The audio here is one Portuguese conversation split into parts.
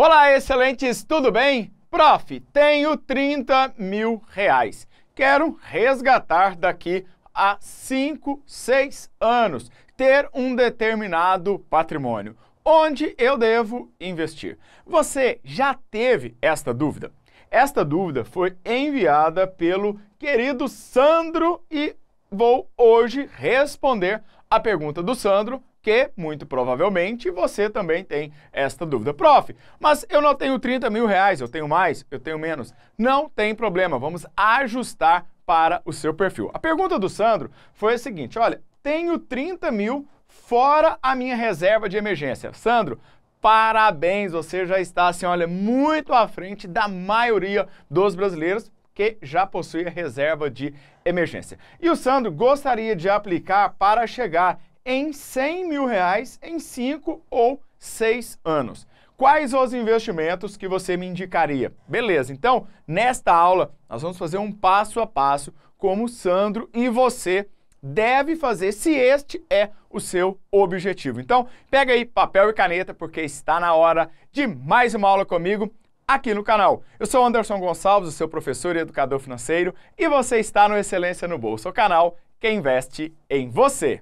Olá, excelentes, tudo bem? Prof, tenho 30 mil reais. Quero resgatar daqui a 5, 6 anos, ter um determinado patrimônio. Onde eu devo investir? Você já teve esta dúvida? Esta dúvida foi enviada pelo querido Sandro e vou hoje responder a pergunta do Sandro que, muito provavelmente, você também tem esta dúvida. Prof, mas eu não tenho 30 mil reais, eu tenho mais, eu tenho menos. Não tem problema, vamos ajustar para o seu perfil. A pergunta do Sandro foi a seguinte, olha, tenho 30 mil fora a minha reserva de emergência. Sandro, parabéns, você já está, assim, olha, muito à frente da maioria dos brasileiros, que já possui a reserva de emergência. E o Sandro gostaria de aplicar para chegar em 100 mil reais em 5 ou 6 anos. Quais os investimentos que você me indicaria? Beleza, então nesta aula nós vamos fazer um passo a passo como o Sandro e você deve fazer se este é o seu objetivo. Então, pega aí papel e caneta porque está na hora de mais uma aula comigo aqui no canal. Eu sou Anderson Gonçalves, o seu professor e educador financeiro, e você está no Excelência no Bolso o canal que investe em você.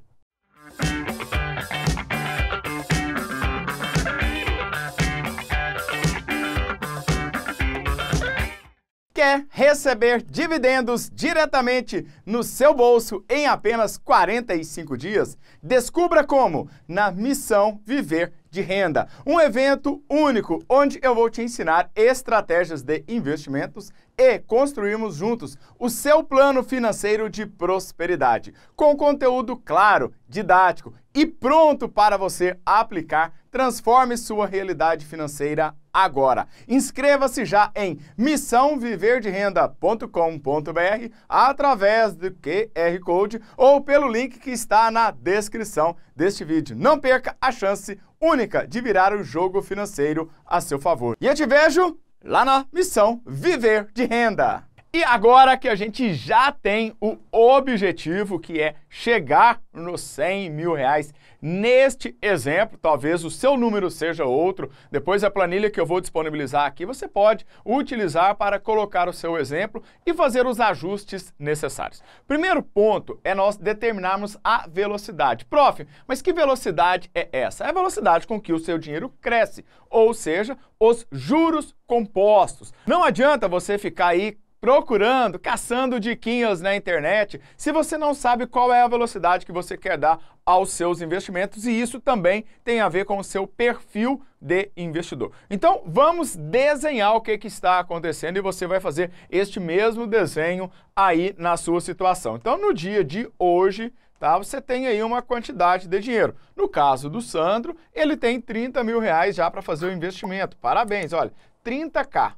Quer receber dividendos diretamente no seu bolso em apenas 45 dias? Descubra como na Missão Viver de Renda, um evento único onde eu vou te ensinar estratégias de investimentos e construirmos juntos o seu plano financeiro de prosperidade, com conteúdo claro, didático e pronto para você aplicar. Transforme sua realidade financeira agora. Inscreva-se já em missãoviverderenda.com.br através do QR Code ou pelo link que está na descrição deste vídeo. Não perca a chance única de virar o jogo financeiro a seu favor. E eu te vejo lá na missão Viver de Renda. E agora que a gente já tem o objetivo, que é chegar nos 100 mil reais neste exemplo, talvez o seu número seja outro, depois a planilha que eu vou disponibilizar aqui, você pode utilizar para colocar o seu exemplo e fazer os ajustes necessários. Primeiro ponto é nós determinarmos a velocidade. Prof, mas que velocidade é essa? É a velocidade com que o seu dinheiro cresce, ou seja, os juros compostos. Não adianta você ficar aí procurando, caçando diquinhas na internet, se você não sabe qual é a velocidade que você quer dar aos seus investimentos, e isso também tem a ver com o seu perfil de investidor. Então, vamos desenhar o que, que está acontecendo e você vai fazer este mesmo desenho aí na sua situação. Então, no dia de hoje, tá? Você tem aí uma quantidade de dinheiro. No caso do Sandro, ele tem 30 mil reais já para fazer o investimento. Parabéns, olha, 30K.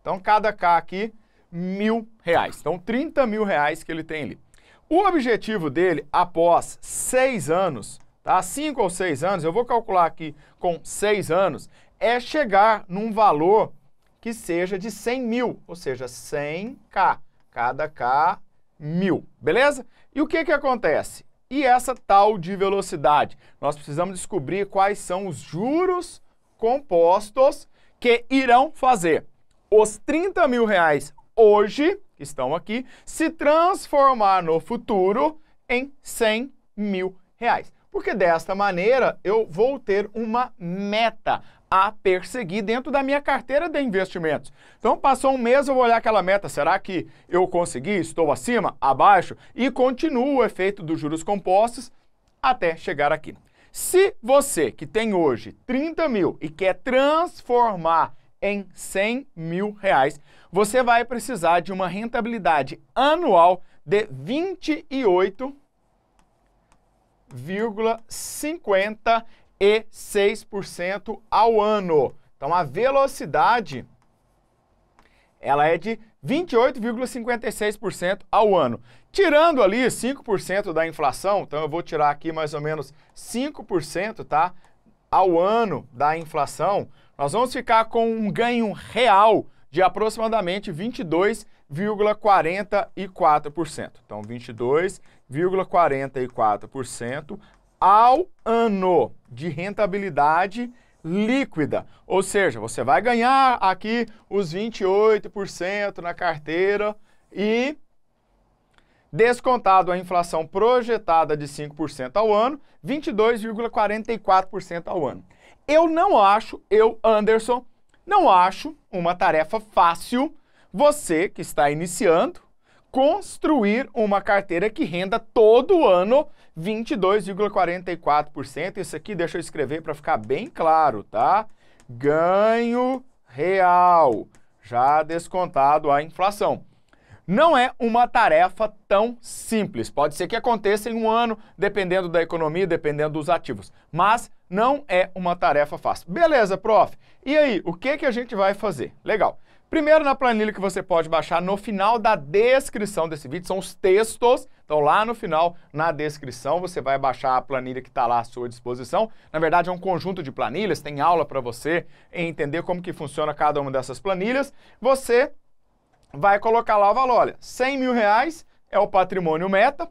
Então, cada K aqui mil reais. Então, 30 mil reais que ele tem ali. O objetivo dele, após seis anos, tá? Cinco ou seis anos, eu vou calcular aqui com seis anos, é chegar num valor que seja de 100 mil, ou seja, 100K. Cada K, mil, beleza? E o que, que acontece? E essa tal de velocidade? Nós precisamos descobrir quais são os juros compostos que irão fazer os 30 mil reais hoje, que estão aqui, se transformar no futuro em 100 mil reais. Porque desta maneira eu vou ter uma meta a perseguir dentro da minha carteira de investimentos. Então, passou um mês, eu vou olhar aquela meta. Será que eu consegui? Estou acima? Abaixo? E continua o efeito dos juros compostos até chegar aqui. Se você que tem hoje 30 mil e quer transformar em 100 mil reais, você vai precisar de uma rentabilidade anual de 28,56% ao ano. Então a velocidade ela é de 28,56% ao ano. Tirando ali 5% da inflação, então eu vou tirar aqui mais ou menos 5%, tá? Ao ano da inflação, nós vamos ficar com um ganho real de aproximadamente 22,44%. Então, 22,44% ao ano de rentabilidade líquida. Ou seja, você vai ganhar aqui os 28% na carteira e descontado a inflação projetada de 5% ao ano, 22,44% ao ano. Eu não acho, eu, Anderson, não acho uma tarefa fácil você que está iniciando construir uma carteira que renda todo ano 22,44%. Isso aqui deixa eu escrever para ficar bem claro, tá? Ganho real, já descontado a inflação. Não é uma tarefa tão simples. Pode ser que aconteça em um ano, dependendo da economia, dependendo dos ativos. Mas não é uma tarefa fácil. Beleza, prof. E aí, o que, que a gente vai fazer? Legal. Primeiro, na planilha que você pode baixar no final da descrição desse vídeo, são os textos. Então, lá no final, na descrição, você vai baixar a planilha que está lá à sua disposição. Na verdade, é um conjunto de planilhas, tem aula para você entender como que funciona cada uma dessas planilhas. Você vai colocar lá o valor, olha, 100 mil reais é o patrimônio meta,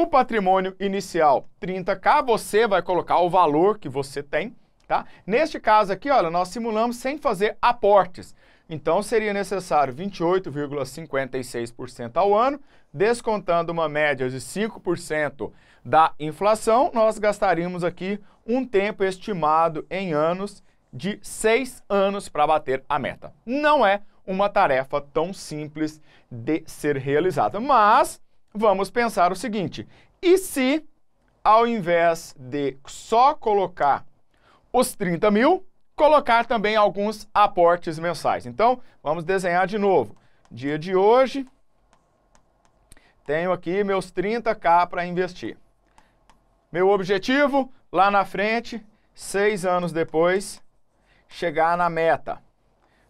o patrimônio inicial, 30K, você vai colocar o valor que você tem, tá? Neste caso aqui, olha, nós simulamos sem fazer aportes. Então, seria necessário 28,56% ao ano, descontando uma média de 5% da inflação, nós gastaríamos aqui um tempo estimado em anos de seis anos para bater a meta. Não é uma tarefa tão simples de ser realizada, mas vamos pensar o seguinte: e se, ao invés de só colocar os 30 mil, colocar também alguns aportes mensais? Então, vamos desenhar de novo. Dia de hoje, tenho aqui meus 30K para investir. Meu objetivo, lá na frente, seis anos depois, chegar na meta.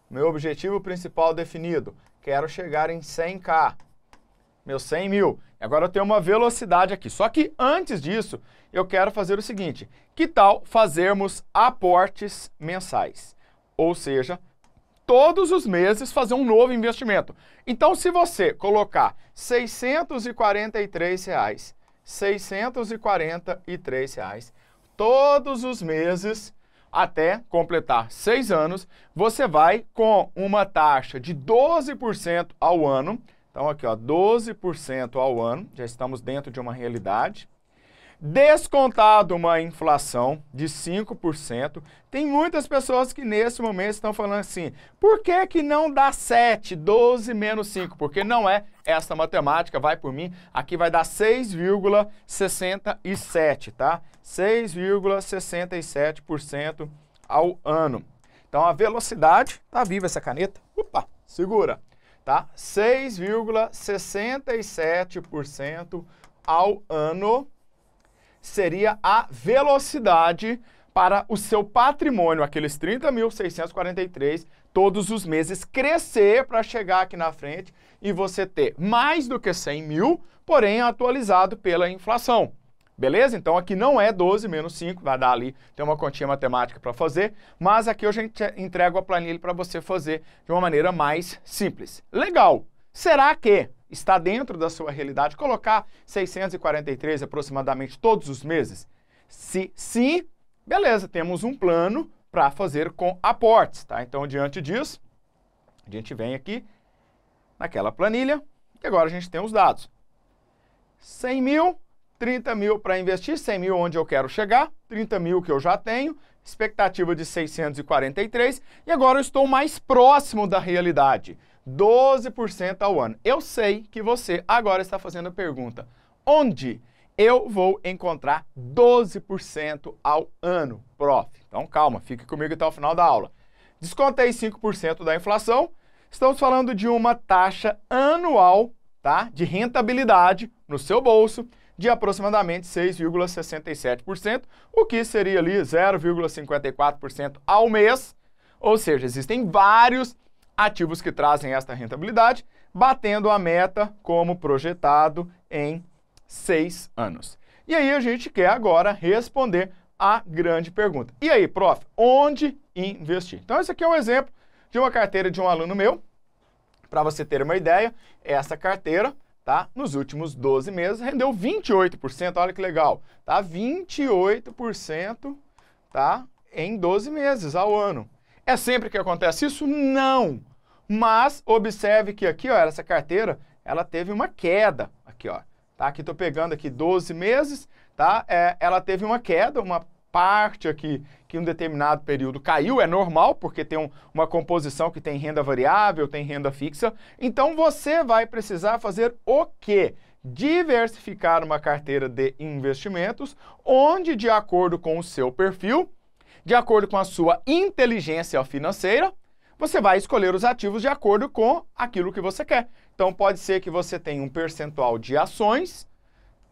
Meu objetivo principal definido, quero chegar em 100K meus 100 mil. Agora eu tenho uma velocidade aqui. Só que antes disso, eu quero fazer o seguinte. Que tal fazermos aportes mensais? Ou seja, todos os meses fazer um novo investimento. Então, se você colocar 643 reais, 643 reais, todos os meses, até completar seis anos, você vai com uma taxa de 12% ao ano, então, aqui, ó, 12% ao ano, já estamos dentro de uma realidade. Descontado uma inflação de 5%, tem muitas pessoas que nesse momento estão falando assim, por que que não dá 7, 12 menos 5? Porque não é essa matemática, vai por mim, aqui vai dar 6,67, tá? 6,67% ao ano. Então, a velocidade, tá viva essa caneta, opa, segura, tá? 6,67% ao ano seria a velocidade para o seu patrimônio, aqueles 30.643, todos os meses crescer para chegar aqui na frente e você ter mais do que 100 mil, porém atualizado pela inflação. Beleza? Então aqui não é 12 menos 5, vai dar ali, tem uma continha matemática para fazer, mas aqui eu já entrego a planilha para você fazer de uma maneira mais simples. Legal! Será que está dentro da sua realidade colocar 643 aproximadamente todos os meses? Se sim, beleza, temos um plano para fazer com aportes, tá? Então, diante disso, a gente vem aqui naquela planilha e agora a gente tem os dados. 100 mil 30 mil para investir, 100 mil onde eu quero chegar, 30 mil que eu já tenho, expectativa de 643, e agora eu estou mais próximo da realidade, 12% ao ano. Eu sei que você agora está fazendo a pergunta, onde eu vou encontrar 12% ao ano, prof? Então calma, fique comigo até o final da aula. Descontei 5% da inflação, estamos falando de uma taxa anual tá, de rentabilidade no seu bolso de aproximadamente 6,67%, o que seria ali 0,54% ao mês. Ou seja, existem vários ativos que trazem esta rentabilidade, batendo a meta como projetado em seis anos. E aí a gente quer agora responder a grande pergunta. E aí, prof, onde investir? Então, esse aqui é um exemplo de uma carteira de um aluno meu. Para você ter uma ideia, essa carteira tá? Nos últimos 12 meses rendeu 28%, olha que legal, tá? 28%, tá? Em 12 meses ao ano. É sempre que acontece isso? Não. Mas observe que aqui, ó, essa carteira, ela teve uma queda aqui, ó. Tá? Aqui estou pegando aqui 12 meses, tá? É, ela teve uma queda, uma parte aqui que em um determinado período caiu, é normal, porque tem um, uma composição que tem renda variável, tem renda fixa. Então você vai precisar fazer o quê? Diversificar uma carteira de investimentos, onde, de acordo com o seu perfil, de acordo com a sua inteligência financeira, você vai escolher os ativos de acordo com aquilo que você quer. Então pode ser que você tenha um percentual de ações,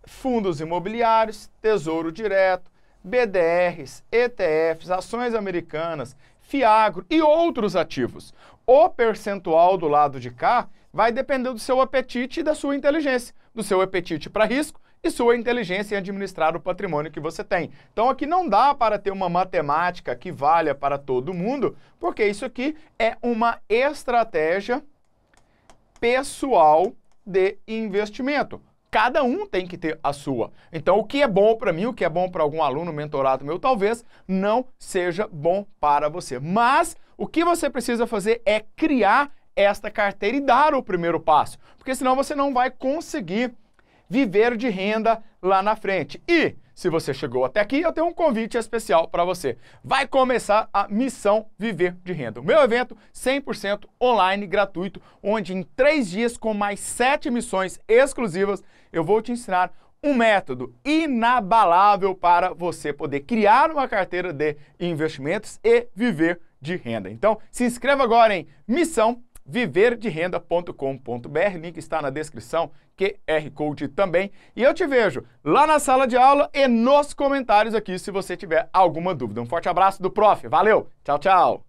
fundos imobiliários, tesouro direto, BDRs, ETFs, ações americanas, Fiagro e outros ativos. O percentual do lado de cá vai depender do seu apetite e da sua inteligência, do seu apetite para risco e sua inteligência em administrar o patrimônio que você tem. Então aqui não dá para ter uma matemática que valha para todo mundo, porque isso aqui é uma estratégia pessoal de investimento. Cada um tem que ter a sua. Então, o que é bom para mim, o que é bom para algum aluno, mentorado meu, talvez não seja bom para você. Mas o que você precisa fazer é criar esta carteira e dar o primeiro passo, porque senão você não vai conseguir viver de renda lá na frente. E se você chegou até aqui, eu tenho um convite especial para você. Vai começar a Missão Viver de Renda. O meu evento 100% online, gratuito, onde em três dias, com mais sete missões exclusivas, eu vou te ensinar um método inabalável para você poder criar uma carteira de investimentos e viver de renda. Então, se inscreva agora em missão viverderenda.com.br, link está na descrição, QR é Code também. E eu te vejo lá na sala de aula e nos comentários aqui se você tiver alguma dúvida. Um forte abraço do prof. Valeu. Tchau, tchau.